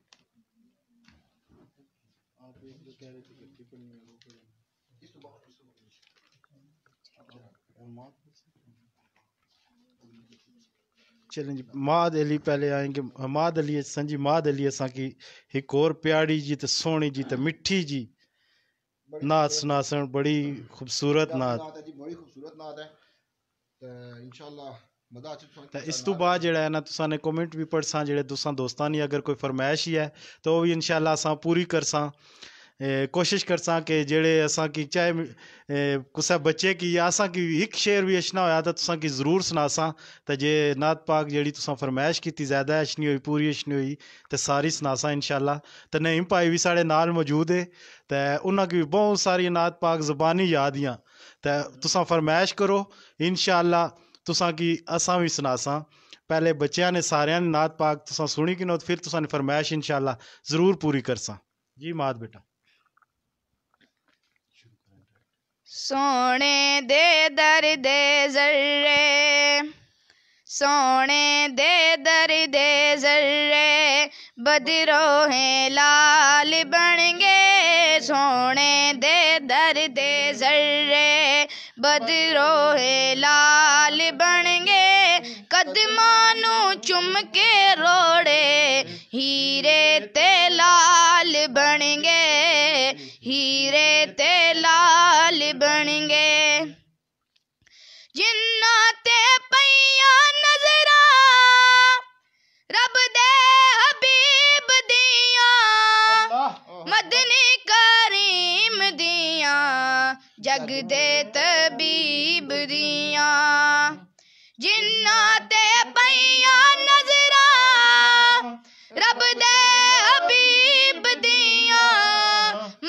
आप एक जो कह रहे थे कि वो चलें जी माद अली पहले आएंगे माद अली संजी माद अली असा की एक और प्यारी जी तो सोनी जी तो मिठी जी नाच सुनासन बड़ी खूबसूरत नाच बड़ी खूबसूरत है इंशाल्लाह इस तू बाद ਬਾਅਦ है ना तो ਤੁਸਾਂ कमेंट भी ਵੀ ਪੜਸਾਂ ਜਿਹੜੇ ਦੋਸਾਂ ਦੋਸਤਾਂ अगर कोई ਕੋਈ ही है तो ਤਾਂ भी ਵੀ ਇਨਸ਼ਾਅੱਲਾ पूरी ਪੂਰੀ ਕਰਸਾਂ कोशिश करसा कि जेड़े असा की चाहे कुसै बच्चे की या असा की एक शेर भी अचना होया तो तुसा की जरूर सनासा तो जे नात पाक जेड़ी तुसा फरमाइश की ज्यादा अच्छी हुई पूरी अच्छी हुई तो सारी सनासा इनशाला तो नईम भाई भी साढ़े नाल मौजूद है तो उन्होंने भी बहुत सारी नात पाक जबानी याद हैं तो तुसा फरमाइश करो इनशाला तुसा की असा भी सुनासा पहले बच्चों ने सारे ने नात पाक तुसा सुनी कि फिर तुसा फरमायश इंशाला जरूर पूरी सा जी मात बेटा सोने दे दर दे जर्रे सोने दे दर दे जर्रे बदरोहे लाल बन गे सोने दे दर दे जर्रे बदरो लाल बन गए कदमानू चुम के रोड़े हीरे ते लाल बन हीरे ते लाल बन जग दे तबीब दिया जिन्ना ते पैया नजरा रब दे हबीब दिया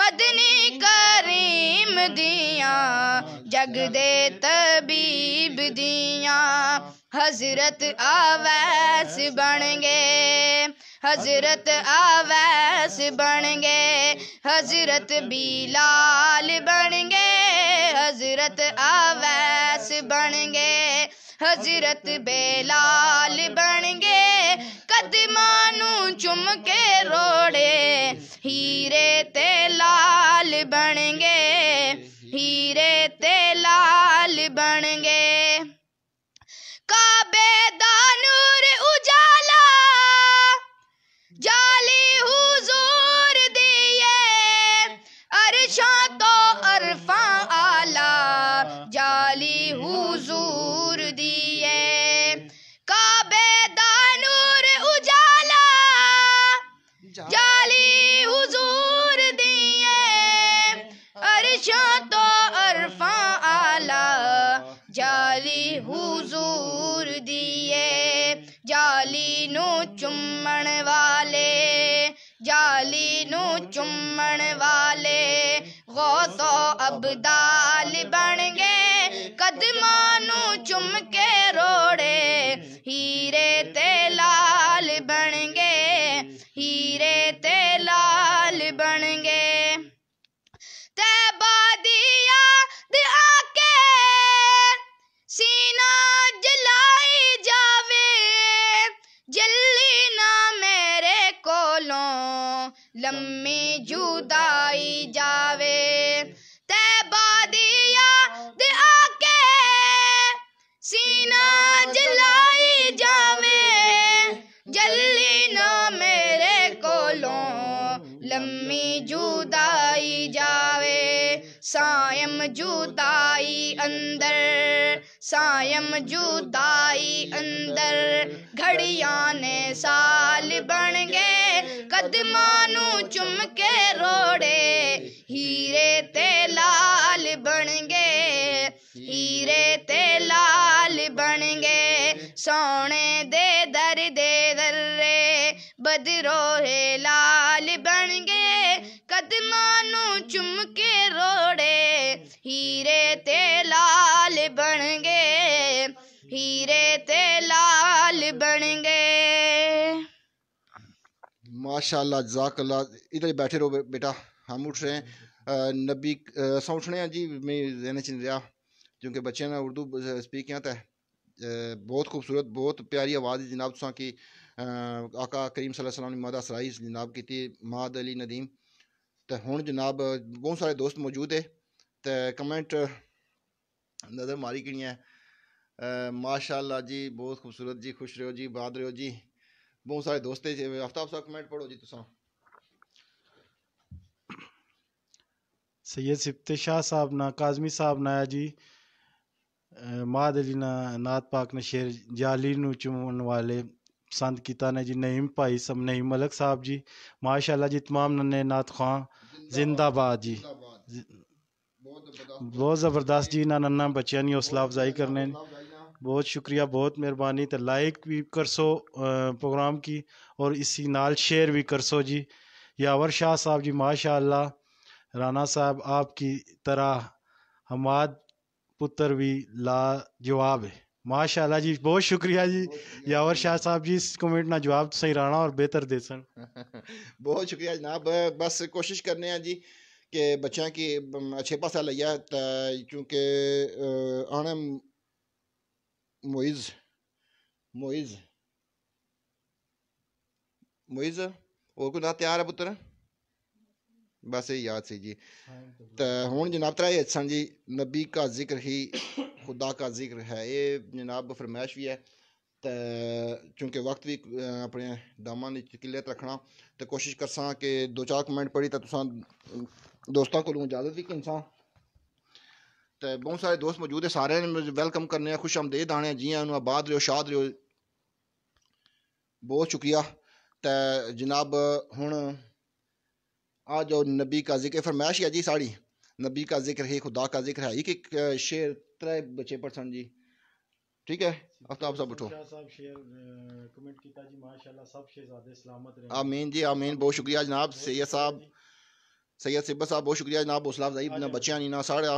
मदनी करीम दिया जग दे तबीब दिया हजरत आवैस बन गए हजरत आवैस बन गए हजरत बिलाल बन गए हजरत आवैस बन गए हजरत बेलाल बन गए कदमानू चुम के रोड़े हीरे ते लाल बन गए हीरे ते लाल बन गए चुम्मण वाले जाली नू चुम्मण वाले तो अब दाल बण सायम जुदाई अंदर घड़िया ने साल बन गए कदमानू चुम के रोड़े हीरे ते लाल बन गए हीरे ते लाल बन गए सोने माशाल्लाह जजाकल्ला इधर बैठे रहो बेटा हम उठ रहे हैं नबी असा उठने हैं जी मैं रहने चिन रहा क्योंकि बच्चे ने उर्दू स्पीक किया था बहुत खूबसूरत बहुत प्यारी आवाज़ जनाब तुसा की आका करीम सलाम ने मादा सराई जनाब की माद अली नदीम तो हूँ जनाब बहुत सारे दोस्त मौजूद है तो कमेंट नज़र मारी कि है जी बहुत खूबसूरत जी खुश रहो जी बाद रहो जी बहुत सारे दोस्त आफ्ताब साहब कमेंट पढ़ो जी तुसा सैयद सिप्ते शाह साहब ना काजमी साहब ना आया जी माद अली ना नाथ पाक ने शेर जाली नु चुमन वाले पसंद किया ने जी नईम भाई सब नईम मलक साहब जी माशाल्लाह जी तमाम नन्ने नाथ खां जिंदाबाद जी बहुत ज़बरदस्त जी ना नन्ना बच्चा की हौसला अफजाई करने बहुत शुक्रिया बहुत मेहरबानी तो लाइक भी कर सो प्रोग्राम की और इसी नाल शेयर भी कर सो जी यावर शाह साहब जी माशाल्लाह राणा साहब आपकी तरह हमाद पुत्र भी ला जवाब है माशाल्लाह जी बहुत शुक्रिया जी यावर शाह साहब जी इस कमेंट ना जवाब तो सही राणा और बेहतर दे सन बहुत शुक्रिया जनाब बस कोशिश करने हैं जी के बच्चों की अच्छे पासा लिया चूँकि आने Moïse. Moïse. मोइज और कोई ना तैयार है पुत्र बस ये याद से जी तो हूँ जनाब तरा सन जी नबी का जिक्र ही खुदा का जिक्र है ये जनाब फरमैश भी है तो चूँकि वक्त भी अपने दामा किले रखना तो कोशिश कर सो चार कमेंट पढ़ी तो दोस्तों को इजाजत भी कंसा तो बहुत सारे दोस्त मौजूद है सारे ने मुझे वेलकम करने खुश आमदेद आने जी हैं आबाद रहो शाद रहो बहुत शुक्रिया तो जनाब हूँ आ जाओ नबी का जिक्र फरमैश है जी साड़ी नबी का जिक्र है खुदा का जिक्र है एक एक शेर त्रे बचे परसेंट जी ठीक है अब तो आप सब उठो आमीन जी आमीन बहुत शुक्रिया जनाब सैयद साहब सैयद सिब्बा साहब बहुत शुक्रिया जनाब हौसला अफजाई नहीं ना साढ़ा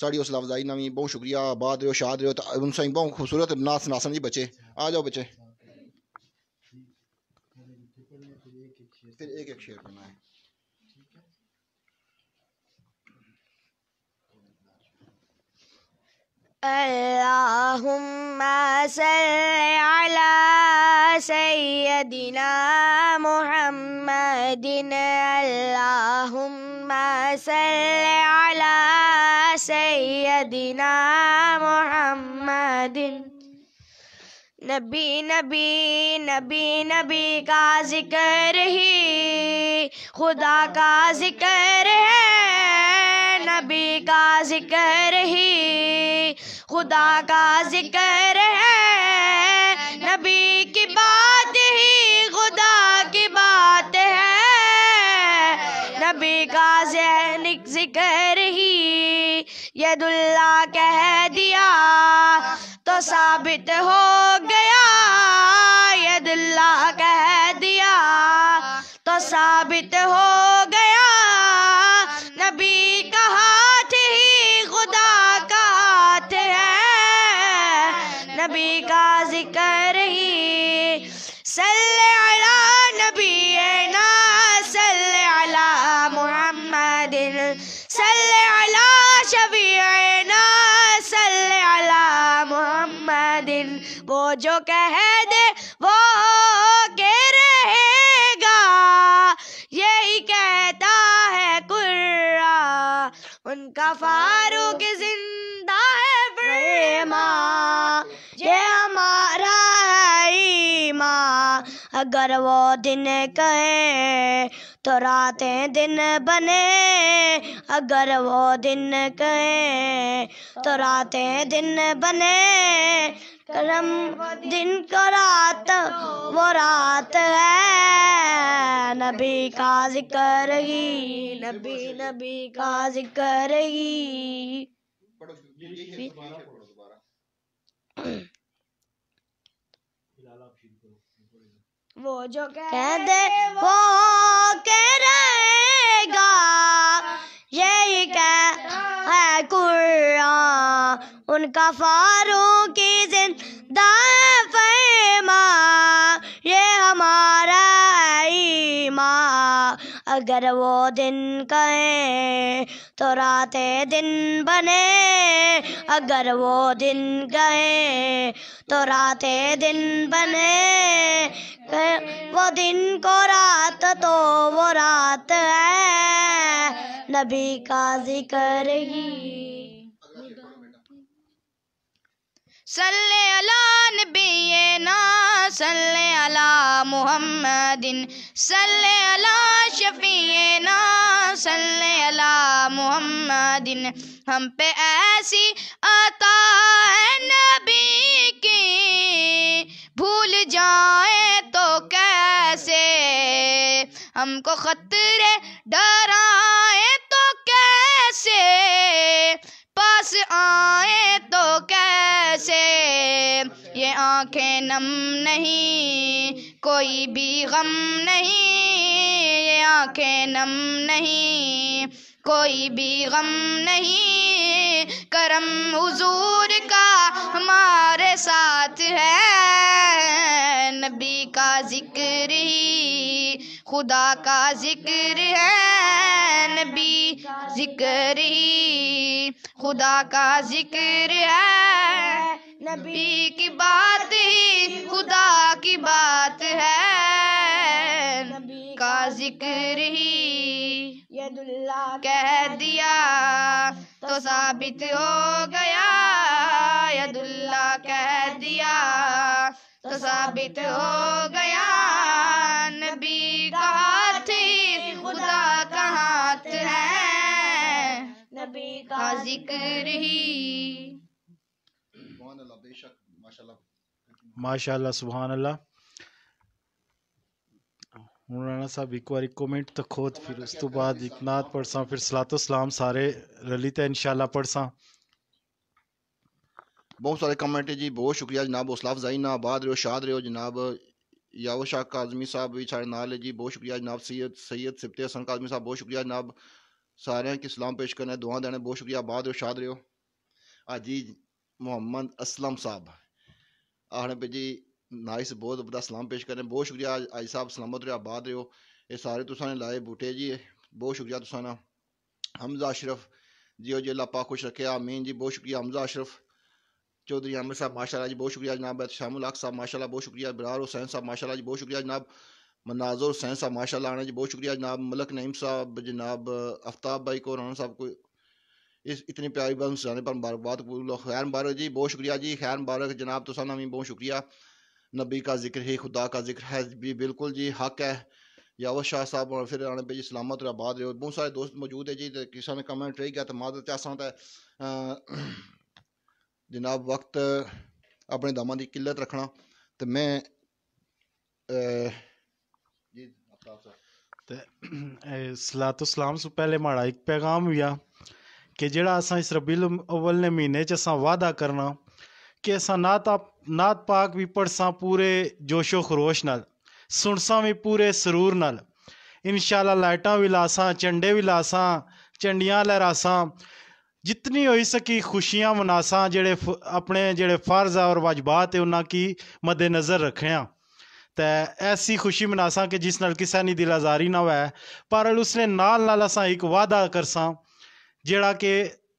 साड़ी हौसला अफजाई नवी बहुत शुक्रिया बाद रहो शाद रहो बहुत खूबसूरत नाथ नासन जी बचे आ जाओ बच्चे फिर एक एक शेयर करना है اللهم صل على سيدنا محمد اللهم صل على سيدنا محمد نبی نبی نبی نبی کا ذکر ہی خدا کا ذکر ہے नबी का जिक्र ही खुदा का जिक्र है नबी की बात ही खुदा की बात है नबी का जहनिक जिक्र ही यदुल्ला कह दिया तो साबित हो गया यदुल्ला कह दिया तो साबित हो जो कह दे वो के रहेगा यही कहता है कुर्रा उनका फारूक जिंदा है प्रेमा ये हमारा है माँ अगर वो दिन कहे तो रातें दिन बने अगर वो दिन कहे तो रातें दिन बने करम दिन को रात वो रात है नबी का जिक्र ही नबी नबी का जिक्र ही वो जो कह दे वो कह रहेगा कह है कुरान उनका फारू की जिंदा ये हमारा ईमान अगर वो दिन कहे तो रात दिन बने अगर वो दिन कहे तो रात दिन बने वो दिन को रात तो वो रात है नबी का जिक्र ही सल्ले अला ना सल्ले अला मुहम्मदिन सल्ले अला शफीना सल्ले अला मुहम्मदिन हम पे ऐसी आता है नबी की भूल जाए तो कैसे हमको खतरे डरा पास आए तो कैसे ये आंखें नम नहीं कोई भी गम नहीं ये आंखें नम नहीं कोई भी गम नहीं करम हुजूर का हमारे साथ है नबी का जिक्र खुदा का जिक्र है नबी जिक्र खुदा का जिक्र है नबी की बात ही खुदा की बात है नबी का जिक्र ही यदुल्ला कह दिया तो साबित हो गया यदुल्ला कह दिया तो साबित हो गया नबी का हाथ खुदा का हाथ है नबी का सुबहान अल्लाह तो खोद फिर उस तू बाद इकनाथ पढ़ फिर सलातो सलाम सारे रली ते इनशाला पढ़सा बहुत सारे कमेंट है जी बहुत शुक्रिया जनाब हौसला अफजाई ना आबाद हो शाद हो जनाब यावो शाह काजमी साहब भी साढ़े नाल है जी बहुत शुक्रिया जनाब सैयद सैयद सिपते हसन काजमी साहब बहुत शुक्रिया जनाब सारे की सलाम पेश करना दुआ देना बहुत शुक्रिया आबाद रहे हो शाद रहे हो जी मोहम्मद असलम साहब आखने पे जी नाइस बहुत बड़ा सलाम पेश करें बहुत शुक्रिया आज साहब सलामत रहो आबाद हो ये सारे तुसाने तो लाए बूटे जी बहुत शुक्रिया तुसाना तो हमजा अशरफ जी हो जी अल्लाह पाक खुश रखे आमीन जी बहुत शुक्रिया हमजा अशरफ चौधरी आमिर साहब माशाल्लाह जी बहुत शुक्रिया जनाब शामुल हक साहब माशाल्लाह बहुत शुक्रिया बरार हुसैन साहब माशाल्लाह जी बहुत शुक्रिया जनाब मनाजर हुसैन साहब माशाल्लाह आना जी बहुत शुक्रिया जनाब मलक नईम साहब जनाब आफ्ताब भाई को राना साहब को इस इतनी प्यारी बात सुनाने पर मुबारकबाद खैर मुबारक जी बहुत शुक्रिया जी खैर मुबारक जनाब तो सामना बहुत शुक्रिया नबी का जिक्र ही खुदा का जिक्र है भी बिल्कुल जी हक है यावत शाह साहब और फिर आने पर जी सलामत रहा बहुत सारे दोस्त मौजूद है जी तो किसान कमेंट रही गया तो मादत चाहता तो, है जनाब वक्त अपने दमा की किल्लत रखना ते मैं सलाह तो सलाम से पहले माड़ा एक पैगाम हुआ कि जड़ा असा इस रबील अव्वल ने महीने च असा वादा करना कि असा नात आप नात पाक भी पढ़सा पूरे जोशो खरोश न सुनसा भी पूरे सरूर न इन शाला लाइटा भी लासा झंडे भी लासा झंडियाँ लहरासा जितनी हो सकी खुशियां मनासा जे अपने जो फर्ज और वाजबात है उन्होंने की मद्देनज़र रखे आं ते ऐसी खुशी मनासा कि जिस नाल किसी की दिल आजारी ना हो पर उसने नाल नाल असा एक वादा स जड़ा कि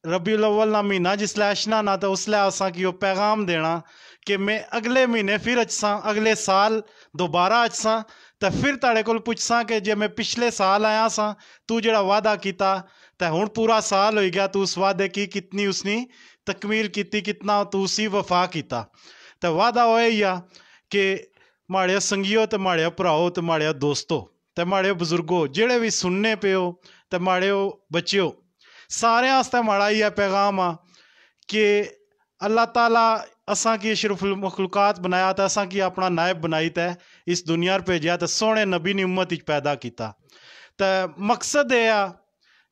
रबी अव्वल ना महीना जिसलै अशना ना तो उसलै असां की पैगाम देना कि मैं अगले महीने फिर अचसा अगले साल दोबारा अचसा तो फिर तेरे को पुछसा कि जे मैं पिछले साल आया सू जो वादा किया ਤੇ ਹੁਣ ਪੂਰਾ ਸਾਲ ਹੋ ਗਿਆ ਤੂੰ ਉਸ ਵਾਅਦੇ ਕੀ ਕਿਤਨੀ ਉਸਨੇ ਤਕਮੀਲ ਕੀਤੀ ਕਿਤਨਾ ਤੂੰ ਸੀ ਵਫਾ ਕੀਤਾ ਤੇ ਵਾਦਾ ਹੋਇਆ ਕਿ ਮਾੜਿਆ ਸੰਗਿਓ ਤੇ ਮਾੜਿਆ ਭਰਾਓ ਤੇ ਮਾੜਿਆ ਦੋਸਤੋ ਤੇ ਮਾੜਿਓ ਬਜ਼ੁਰਗੋ ਜਿਹੜੇ ਵੀ ਸੁਣਨੇ ਪਿਓ ਤੇ ਮਾੜਿਓ ਬੱਚਿਓ ਸਾਰਿਆਂ ਵਾਸਤੇ ਮਾੜਾ ਹੀ ਆ ਪੈਗਾਮ ਆ ਕਿ ਅੱਲਾਹ ਤਾਲਾ ਅਸਾਂ ਕੀ ਅਸ਼ਰਫੁਲ ਮਖਲੂਕਾਤ ਬਣਾਇਆ ਤਾਂ ਅਸਾਂ ਕੀ ਆਪਣਾ ਨਾਇਬ ਬਣਾਈ नायब ਇਸ ਦੁਨੀਆ ਰ ਭੇਜਿਆ पर ਸੋਹਣੇ ਨਬੀ सोहने ਉਮਤ ਵਿੱਚ ਪੈਦਾ ਕੀਤਾ ਤਾਂ ਮਕਸਦ ਇਹ ਆ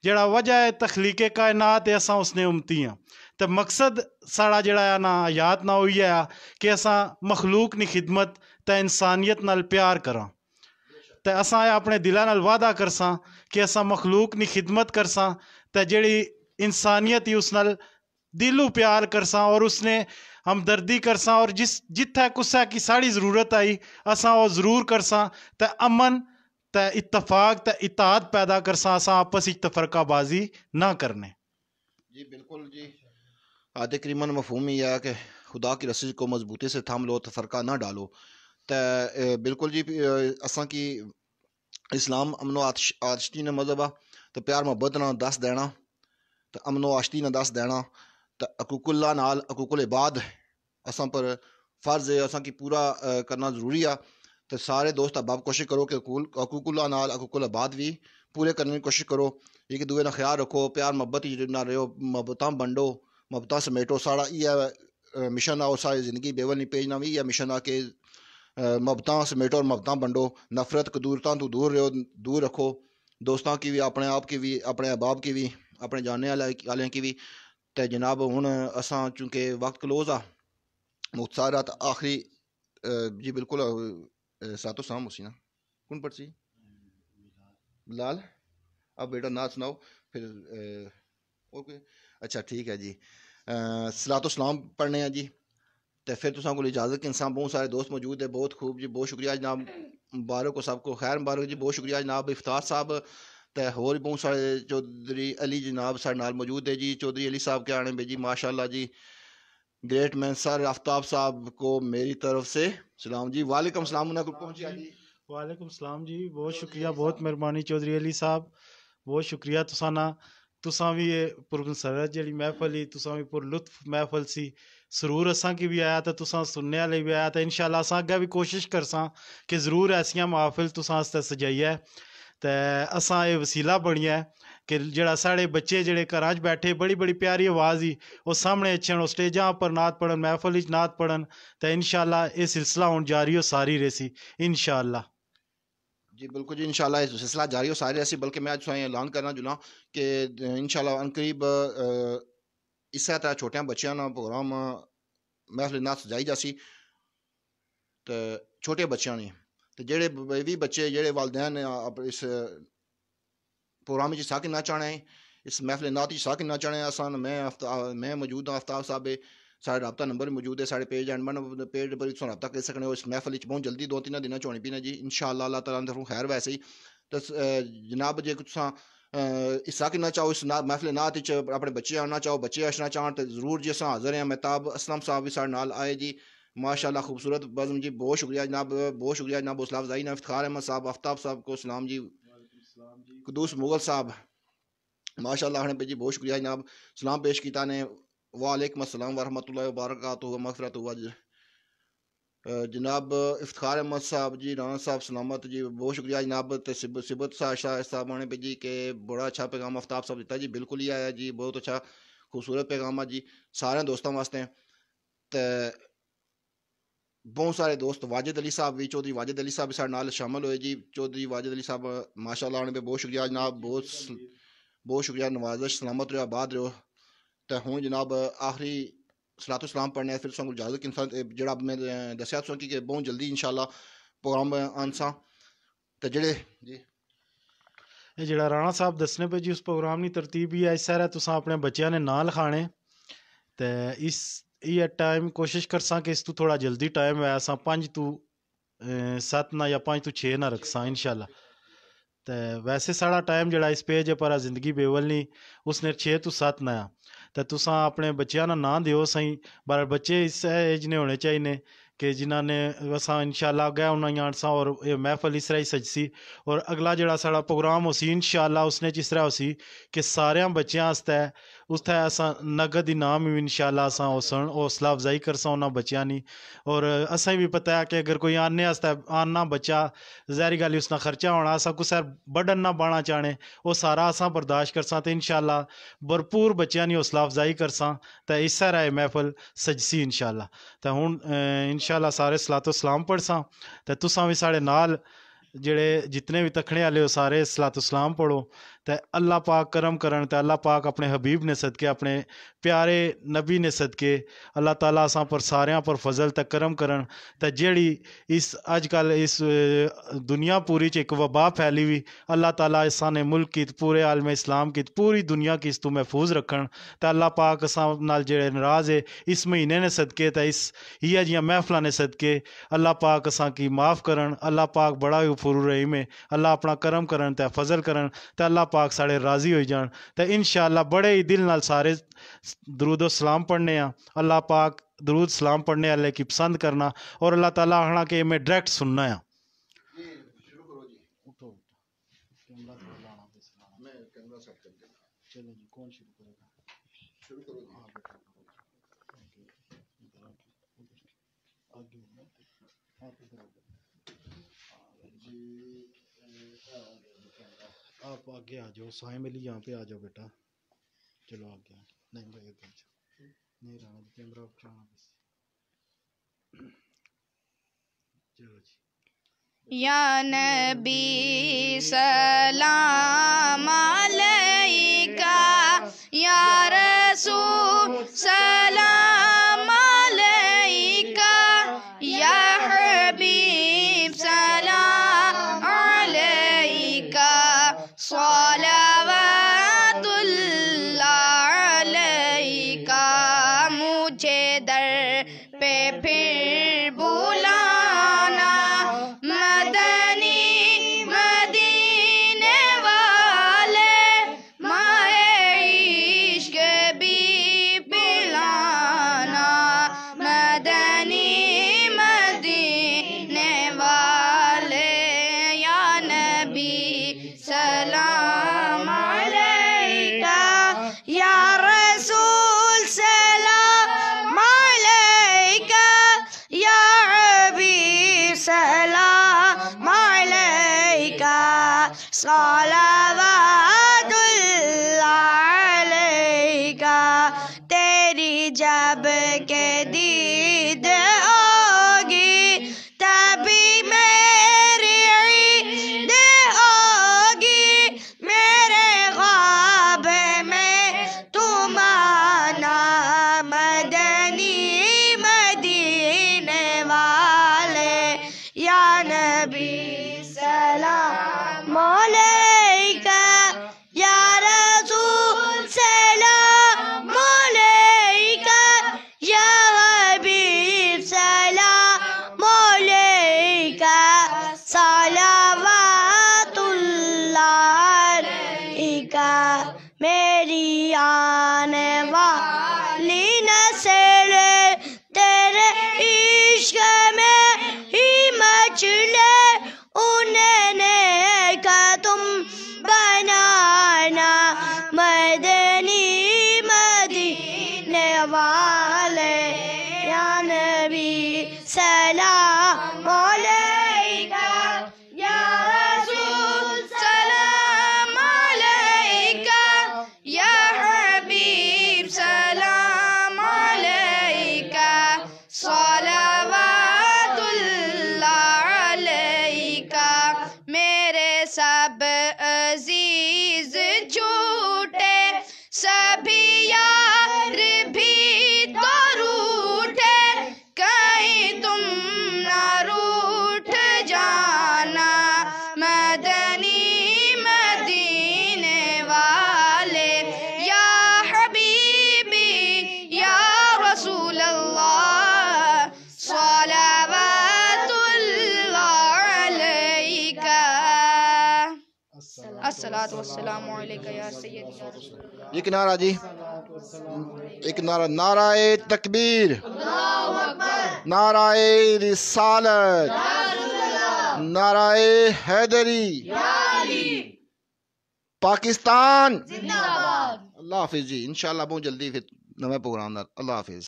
जड़ा वजह है तखलीके कायनात अस उसने उमती हाँ तो मकसद सड़ा जड़ा ना याद ना हुई है कि अस मखलूक की खिदमत त इंसानियत न प्यार करा तो अस अपने दिल न वादा कर स कि अस मखलूक की खिदमत कर सी इंसानियत ही उस दिलू प्यार कर स और उसने हमदर्दी कर और जिस जिथे कुसा की साड़ी जरूरत आई असा वह जरूर कर सर अमन त इतफाक त इताद पैदा कर सा सां आपस विच तफ़रकाबाज़ी ना करने जी बिल्कुल जी आदि करीमन मफहूम ही है कि खुदा की रस्सी को मजबूती से थाम लो तफ़रका ना डालो त बिल्कुल जी असा की इस्लाम अमनो आतश ने मज़हब आ तो प्यार मोहब्बत ना दस देना त अमनो आशती ने दस देना तो अकुकुल्ला नाल अकुकुल इबाद असा पर फ़र्ज़ है असा की पूरा करना ज़रूरी है तो सारे दोस्त अहबाब कोशिश करो कि अकूकुला नाल अकूकुल आबाद भी पूरे करने की कोशिश करो एक दुए का ख्याल रखो प्यार मुहब्बत ना रहो मोहब्बत बंडो मोहब्बत समेटो सारा इयै मिशन आओ सारी जिंदगी बेवल नहीं भेजना भी इयै मिशन आ कि मोहब्बत समेटो और मोहब्बत बंडो नफरत कदूरत तो दूर रहो दूर रखो दोस्तों की भी अपने आप की भी अपने अहबाब की भी अपने जाने वाले की भी तो जनाब हूँ असा चूंकि वक्त क्लोज आ मुख्तसार आखिरी जी बिल्कुल सातो शाम ना कौन पर्ची लाल अब बेटा ना सुनाओ फिर ओके अच्छा ठीक है जी सलातो सलाम पढ़ने हैं जी तो फिर तुम को इजाज़त के इंसान बहुत सारे दोस्त मौजूद है बहुत खूब जी बहुत शुक्रिया जनाब मुबारक हो सबको खैर मुबारक जी बहुत शुक्रिया जनाब इफ्तार साहब तो होर बहुत सारे चौधरी अली जनाब साढ़े मौजूद है जी चौधरी अली साहब के आने में जी माशाला जी ग्रेट मैन सर आफ्ताब साहब को मेरी तरफ से सलाम जी वालेकुम सलाम पहुँची वालेकुम सलाम जी बहुत शुक्रिया बहुत मेहरबानी चौधरी अली साहब बहुत शुक्रिया तुसाना तुसा भी पुरसरत जी महफल ही तुसा भी पुरलुत्फ महफल सी सरूर असा की भी आया तो तुसा सुनने वाले भी आया तो इन शाला असा अगर भी कोशिश कर करसा कि जरूर ऐसा महफिल तुसा सजाइए तो असा ये वसीला बनी है कि जेह्ड़ा साढ़े बच्चे जो घर बैठे बड़ी बड़ी प्यारी आवाज़ ही ओह् सामने अच्छे स्टेजा पर नात पढ़न महफल च नात पढ़न ते इनशाला यह सिलसिला हूँ जारी हो सारी रेसी इनशाला जी बिल्कुल जी इंशाल्लाह सिलसिला जारी हो सारे ऐसी बल्कि मैं अच्छा ऐलान करना जुला कि इंशाल्लाह अनकरीब इस तरह छोटे बच्चों का प्रोग्राम महफल ना सजाई जासी तो छोटे बच्चों ने तो जेह्ड़े भी बच्चे वालदेन वालदैन इस प्रोग्राम च साकिन ना चाहना है इस महफिल नात साकिन ना चाहना है आसान मैं आफ्ता मैं मौजूद हाँ आफ्ताब साहब साढ़े रबता नंबर मौजूद है साढ़े पेज एंड मन पेज पर रबता करी सकते हो इस महफिल बहुत जल्दी दो तीन दिन होनी पीना जी इन शाला अल्लाह तला तरफ खैर वैसे ही तो जनाब जे कुछ हिस्सा किन्ना चाहो इस ना महफिल नात अपने बच्चे आना चाहो बच्चे अचना चाहन तो जरूर जी अस हाजिर हैं महताब असलम साहब भी साढ़े नाल आए जी माशाला खूबसूरत बज़म जी बहुत शुक्रिया जनाब बहुत शुक्रिया जनाब उसलाफ अफजाई ना इफ्तार अहमद साहब आफ्ताब साहब को सलाम जी कदूस मुगल साहब माशाल्लाह आपने जी बहुत शुक्रिया जनाब सलाम पेश किया ने वालेकुम अस्सलाम वरहमतुल्लाह वबरकत मगफरत हुआ जनाब इफ्तार अहमद साहब जी राना साहब सलामत जी बहुत शुक्रिया जनाब सिब, सिबत शाह साहब होने पे जी के बड़ा अच्छा पैगाम आफ्ताब साहब दिता जी बिल्कुल ही आया जी बहुत अच्छा खूबसूरत पैगाम है जी सारे दोस्तों वास्ते बहुत सारे दोस्त वाजिद अली साहब भी चौधरी वाजिद अली साहब भी नाल शामिल हुए जी चौधरी वाजिद अली साहब माशाल्लाह उन्हें बहुत शुक्रिया जनाब बहुत बहुत शुक्रिया नवाजश सलामत रहो आबाद रहो तो हूँ जनाब आखिरी तो सलाम पढ़ने फिर सू इजाजत इंसान मैं दसिया तुम कि बहुत जल्दी इंशाल्लाह प्रोग्राम आंसा तो जेड़े जी जरा राणा साहब दसने पे जी उस प्रोग्राम की तरतीब ही है इस सारा तुसें अपने बच्चों ने ना लिखाने तो इस ये टाइम कोशिश सा कि इस तू थोड़ा जल्दी टाइम है असां पंज तू सत ना या पंज तू छे ना रख सा इंशाल्लाह तो वैसे साढ़ा टाइम जेह्ड़ा इस पेज पर जिंदगी बेवलनी उसने छे तू सत ना तो तुसा अपने बच्चा ना ना देओ सही बार बच्चे इस एज ने होने चाहिए कि जिन्होंने असा इनशाला गया उन्होंने जान और महफल इस तरह ही सजसी और अगला जोड़ा सा प्रोग्राम हो इन इनशाला उसने जिस तरह होसी कि सारे बच्चों उस उत्थै नगद इनाम बी इनशाला असां होसन हौसला अफजाई सौ उन्होंने बच्चेआं नहीं और असें भी पता है कि अगर कोई आने आना बच्चा जहरी गल उसना खर्चा होना असा कुछ बढ़न ना बहना चाहने ओह् सारा असां बर्दाश्त कर ते इनशाला भरपूर बच्चों की हौसला अफजाई कर सर इस्सै राय महफल सजसी इनशाला तो हूँ इनशा ਮਾਸ਼ਾਅੱਲਾ ਸਾਰੇ ਸਲਾਤੋ ਸਲਾਮ ਪੜਸਾਂ ਤੇ ਤੁਸੀਂ ਵੀ ਸਾਡੇ ਨਾਲ ਜਿਹੜੇ ਜਿੰਨੇ ਵੀ ਤਖਣੇ ਵਾਲੇ ਸਾਰੇ ਸਲਾਤੋ ਸਲਾਮ ਪੜੋ तो अल्लाह पाक करम करण तो अल्लाह पाक अपने हबीब ने सदके अपने प्यारे नबी ने सदके अल्लाह ताला असा पर सारे पर फजल तक करम करण तो जड़ी इस अजकल इस दुनिया पूरी च एक वबा फैली हुई अल्लाह ताला साने मुल्क की पूरे आलम इस्लाम की पूरी दुनिया की इस तू महफूज रखन तो अल्लाह पाक असा जो नाराज है इस महीने ने सदके तो इस ही जी महफलों ने सदके अल्लाह पाक असा की माफ़ करण अल्लाह पाक बड़ा ही फुरू रहीम है अल्लाह अपना करम करण तो फजल करण तो अल्लाह पाक साढ़े राज़ी हो जान तो इन बड़े ही दिल न सारे दरूदो सलाम पढ़ने अल्लाह पाक दरूद सलाम पढ़ने वाले की पसंद करना और अल्लाह तला आखना कि मैं डायरैक्ट सुनना ऐ आप आगे आ जाओ साय मिली यहाँ पे आ जाओ बेटा चलो आगे आगे नहीं भाई आगे जाओ नहीं रहना जी कैमरा ऑफ बस चलो जी या नबी सलाम अलैका या रसूल सलाम एक नारा जी एक नारा नाराय तकबीर नाराय रिसाल नाराय हैदरी पाकिस्तान अल्लाह हाफिज़ जी इनशाला बहुत जल्दी फिर नवे प्रोग्राम अल्लाह हाफिज़